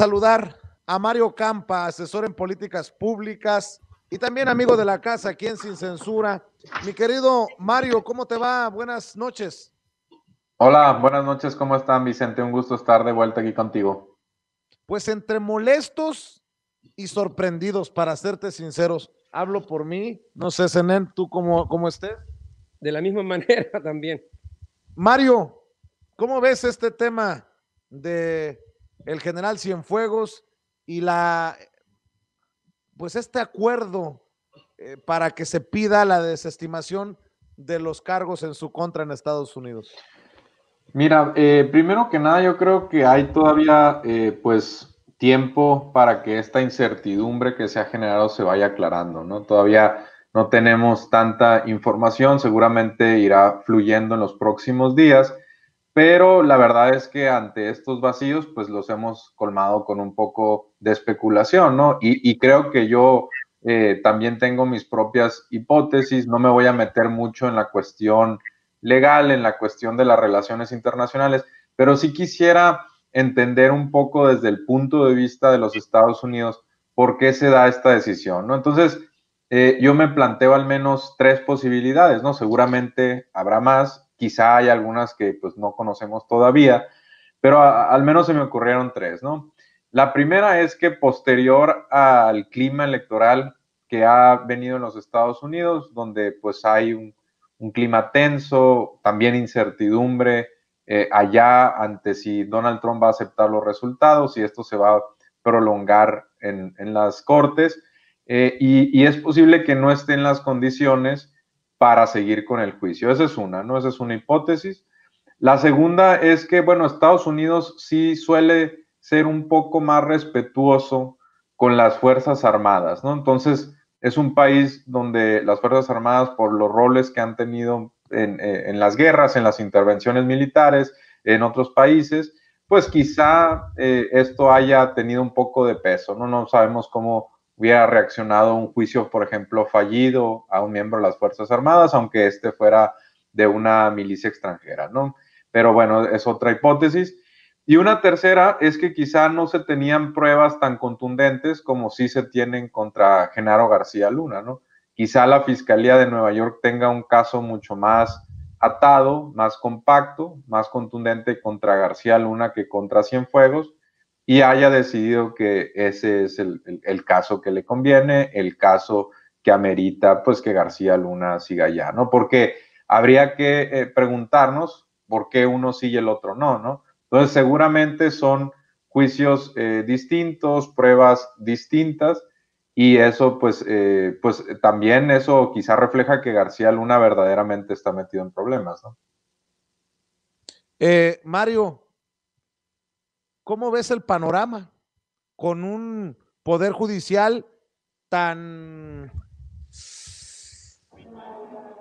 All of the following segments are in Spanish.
saludar a Mario Campa, asesor en políticas públicas y también amigo de la casa, aquí en sin censura. Mi querido Mario, ¿cómo te va? Buenas noches. Hola, buenas noches, ¿cómo están, Vicente? Un gusto estar de vuelta aquí contigo. Pues entre molestos y sorprendidos, para serte sinceros, hablo por mí, no sé, Senén, ¿tú cómo, cómo estés? De la misma manera también. Mario, ¿cómo ves este tema de el general Cienfuegos y la, pues este acuerdo eh, para que se pida la desestimación de los cargos en su contra en Estados Unidos? Mira, eh, primero que nada yo creo que hay todavía eh, pues tiempo para que esta incertidumbre que se ha generado se vaya aclarando, ¿no? Todavía no tenemos tanta información, seguramente irá fluyendo en los próximos días pero la verdad es que ante estos vacíos, pues los hemos colmado con un poco de especulación, ¿no? Y, creo que yo eh, también tengo mis propias hipótesis, no me voy a meter mucho en la cuestión legal, en la cuestión de las relaciones internacionales, pero sí quisiera entender un poco desde el punto de vista de los Estados Unidos por qué se da esta decisión, ¿no? Entonces, eh, yo me planteo al menos tres posibilidades, ¿no? Seguramente habrá más quizá hay algunas que pues no conocemos todavía, pero al menos se me ocurrieron tres, ¿no? La primera es que posterior al clima electoral que ha venido en los Estados Unidos, donde pues hay un, clima tenso, también incertidumbre eh, allá ante si Donald Trump va a aceptar los resultados, si esto se va a prolongar en, las cortes, eh, y, y, es posible que no esté en las condiciones para seguir con el juicio. Esa es una, ¿no? Esa es una hipótesis. La segunda es que, bueno, Estados Unidos sí suele ser un poco más respetuoso con las Fuerzas Armadas, ¿no? Entonces, es un país donde las Fuerzas Armadas, por los roles que han tenido en, eh, las guerras, en las intervenciones militares, en otros países, pues quizá eh, esto haya tenido un poco de peso, ¿no? No sabemos cómo hubiera reaccionado un juicio, por ejemplo, fallido a un miembro de las Fuerzas Armadas, aunque este fuera de una milicia extranjera, ¿no? Pero bueno, es otra hipótesis. Y una tercera es que quizá no se tenían pruebas tan contundentes como sí se tienen contra Genaro García Luna, ¿no? Quizá la Fiscalía de Nueva York tenga un caso mucho más atado, más compacto, más contundente contra García Luna que contra Cienfuegos, y haya decidido que ese es el, caso que le conviene, el caso que amerita pues que García Luna siga allá, ¿no? Porque habría que eh, preguntarnos por qué uno sigue y el otro no, ¿no? Entonces seguramente son juicios eh, distintos, pruebas distintas y eso pues, eh, pues también eso quizá refleja que García Luna verdaderamente está metido en problemas, ¿no? Mario, ¿Cómo ves el panorama con un poder judicial tan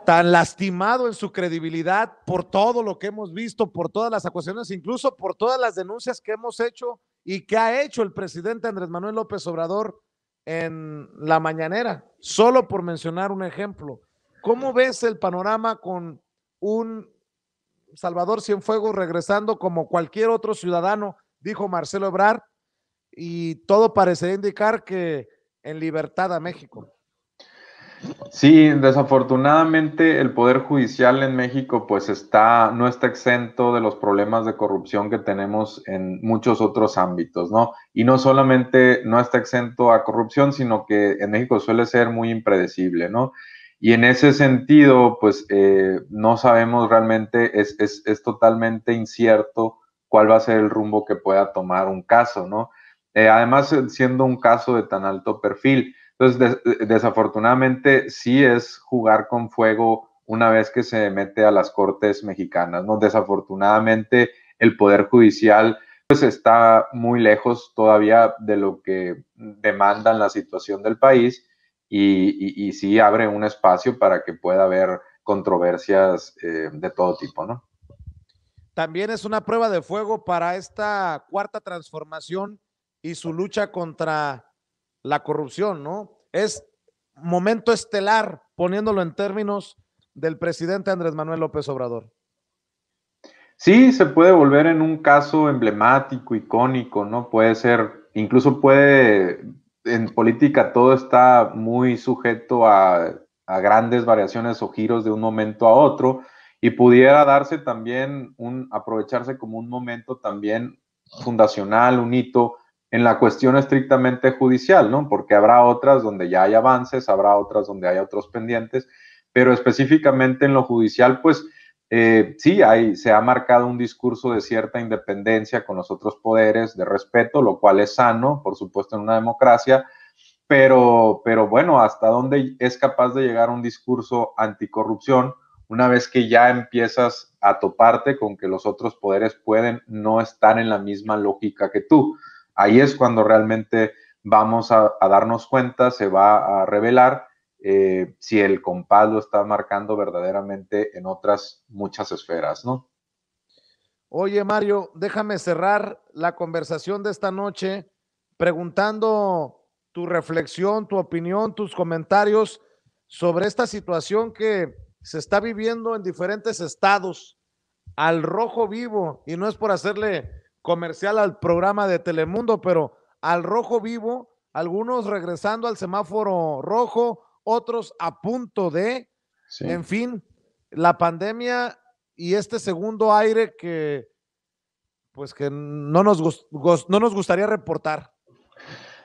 tan lastimado en su credibilidad por todo lo que hemos visto, por todas las acusaciones, incluso por todas las denuncias que hemos hecho y que ha hecho el presidente Andrés Manuel López Obrador en la mañanera, solo por mencionar un ejemplo. ¿Cómo ves el panorama con un Salvador Cienfuegos regresando como cualquier otro ciudadano dijo Marcelo Ebrard, y todo parecería indicar que en libertad a México. Sí, desafortunadamente el poder judicial en México pues está no está exento de los problemas de corrupción que tenemos en muchos otros ámbitos, ¿no? Y no solamente no está exento a corrupción, sino que en México suele ser muy impredecible, ¿no? Y en ese sentido, pues eh, no sabemos realmente, es, es totalmente incierto cuál va a ser el rumbo que pueda tomar un caso, ¿no? Eh, además, eh, siendo un caso de tan alto perfil. Entonces, eh, desafortunadamente, sí es jugar con fuego una vez que se mete a las cortes mexicanas, ¿no? Desafortunadamente, el Poder Judicial pues está muy lejos todavía de lo que demandan la situación del país y, sí abre un espacio para que pueda haber controversias de todo tipo, ¿no? también es una prueba de fuego para esta cuarta transformación y su lucha contra la corrupción, ¿no? Es momento estelar, poniéndolo en términos del presidente Andrés Manuel López Obrador. Sí, se puede volver en un caso emblemático, icónico, ¿no? Puede ser, incluso puede, en política todo está muy sujeto a, grandes variaciones o giros de un momento a otro, y pudiera darse también un, aprovecharse como un momento también fundacional, un hito en la cuestión estrictamente judicial, ¿no? Porque habrá otras donde ya hay avances, habrá otras donde hay otros pendientes, pero específicamente en lo judicial, pues eh, sí, hay, se ha marcado un discurso de cierta independencia con los otros poderes, de respeto, lo cual es sano, por supuesto, en una democracia, pero, pero bueno, hasta dónde es capaz de llegar un discurso anticorrupción una vez que ya empiezas a toparte con que los otros poderes pueden no estar en la misma lógica que tú. Ahí es cuando realmente vamos a, darnos cuenta, se va a revelar eh, si el compás lo está marcando verdaderamente en otras muchas esferas, ¿no? Oye, Mario, déjame cerrar la conversación de esta noche preguntando tu reflexión, tu opinión, tus comentarios sobre esta situación que se está viviendo en diferentes estados al rojo vivo, y no es por hacerle comercial al programa de Telemundo, pero al rojo vivo, algunos regresando al semáforo rojo, otros a punto de, en fin, la pandemia y este segundo aire que, pues que no nos, no nos gustaría reportar.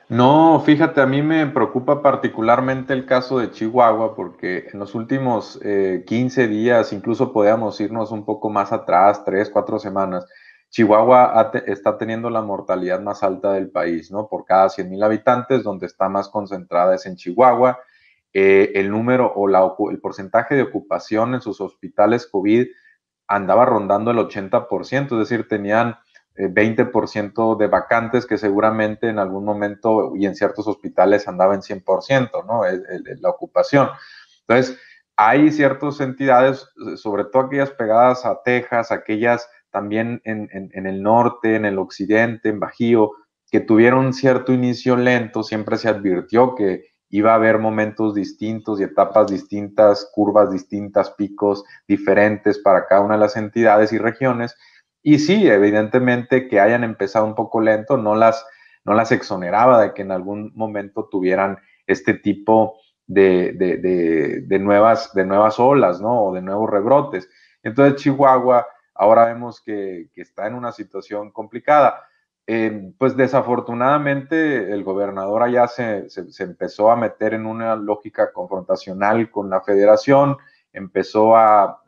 No, fíjate, a mí me preocupa particularmente el caso de Chihuahua porque en los últimos 15 eh, días, incluso podíamos irnos un poco más atrás, 3, 4 semanas, Chihuahua está teniendo la mortalidad más alta del país, ¿no? Por cada 100 mil habitantes, donde está más concentrada es en Chihuahua. Eh, el número o el porcentaje de ocupación en sus hospitales COVID andaba rondando el 80%, es decir, tenían 20% eh, de vacantes que seguramente en algún momento y en ciertos hospitales andaba en 100%, ¿no? la ocupación. Entonces, hay ciertas entidades, eh, sobre todo aquellas pegadas a Texas, aquellas también en, el norte, en el occidente, en Bajío, que tuvieron cierto inicio lento, siempre se advirtió que iba a haber momentos distintos y etapas distintas, curvas distintas, picos diferentes para cada una de las entidades y regiones, y sí, evidentemente que hayan empezado un poco lento, no las, no las exoneraba de que en algún momento tuvieran este tipo de, de, de, nuevas, de nuevas olas, ¿no? O de nuevos rebrotes. Entonces Chihuahua ahora vemos que, que está en una situación complicada. Eh, pues desafortunadamente el gobernador allá se, se, empezó a meter en una lógica confrontacional con la federación, empezó a,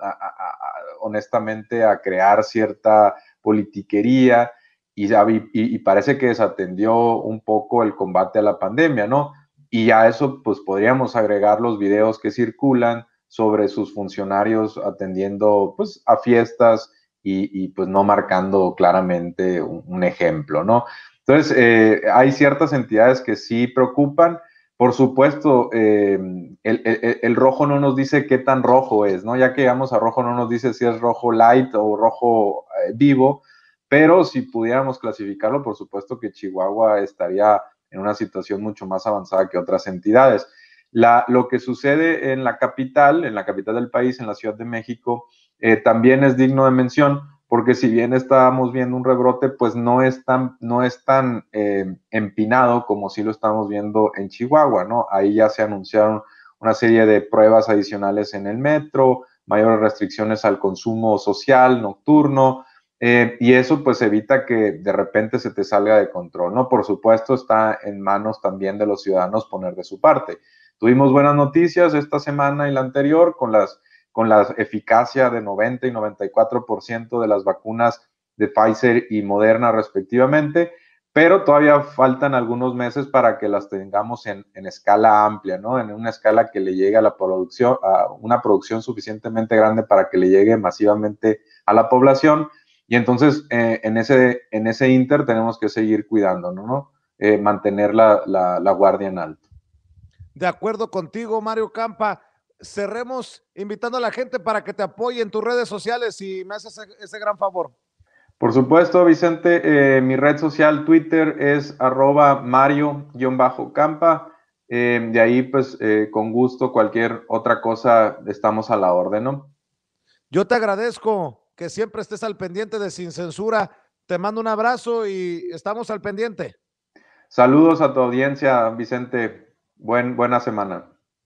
honestamente a crear cierta politiquería y, parece que desatendió un poco el combate a la pandemia, ¿no? Y a eso pues podríamos agregar los videos que circulan sobre sus funcionarios atendiendo pues a fiestas y, pues no marcando claramente un, ejemplo, ¿no? Entonces, eh, hay ciertas entidades que sí preocupan, por supuesto, eh, el, rojo no nos dice qué tan rojo es, ¿no? Ya que digamos a rojo no nos dice si es rojo light o rojo eh, vivo, pero si pudiéramos clasificarlo, por supuesto que Chihuahua estaría en una situación mucho más avanzada que otras entidades. lo que sucede en la capital, en la capital del país, en la Ciudad de México, eh, también es digno de mención porque si bien estábamos viendo un rebrote, pues no es tan, no es tan eh, empinado como si lo estamos viendo en Chihuahua, ¿no? Ahí ya se anunciaron una serie de pruebas adicionales en el metro, mayores restricciones al consumo social nocturno, eh, y eso pues evita que de repente se te salga de control, ¿no? Por supuesto está en manos también de los ciudadanos poner de su parte. Tuvimos buenas noticias esta semana y la anterior con las con la eficacia de 90 y 94% de las vacunas de Pfizer y Moderna respectivamente, pero todavía faltan algunos meses para que las tengamos en, escala amplia, ¿no? En una escala que le llegue a la producción, a una producción suficientemente grande para que le llegue masivamente a la población. Y entonces eh, en, ese, en ese inter tenemos que seguir cuidando, ¿no? Eh, mantener la guardia en alto. De acuerdo contigo, Mario Campa cerremos invitando a la gente para que te apoye en tus redes sociales y me haces ese, gran favor. Por supuesto, Vicente, eh, mi red social Twitter es arroba mario-campa. Eh, de ahí, pues, eh, con gusto, cualquier otra cosa, estamos a la orden, ¿no? Yo te agradezco que siempre estés al pendiente de Sin Censura. Te mando un abrazo y estamos al pendiente. Saludos a tu audiencia, Vicente. Buen, buena semana.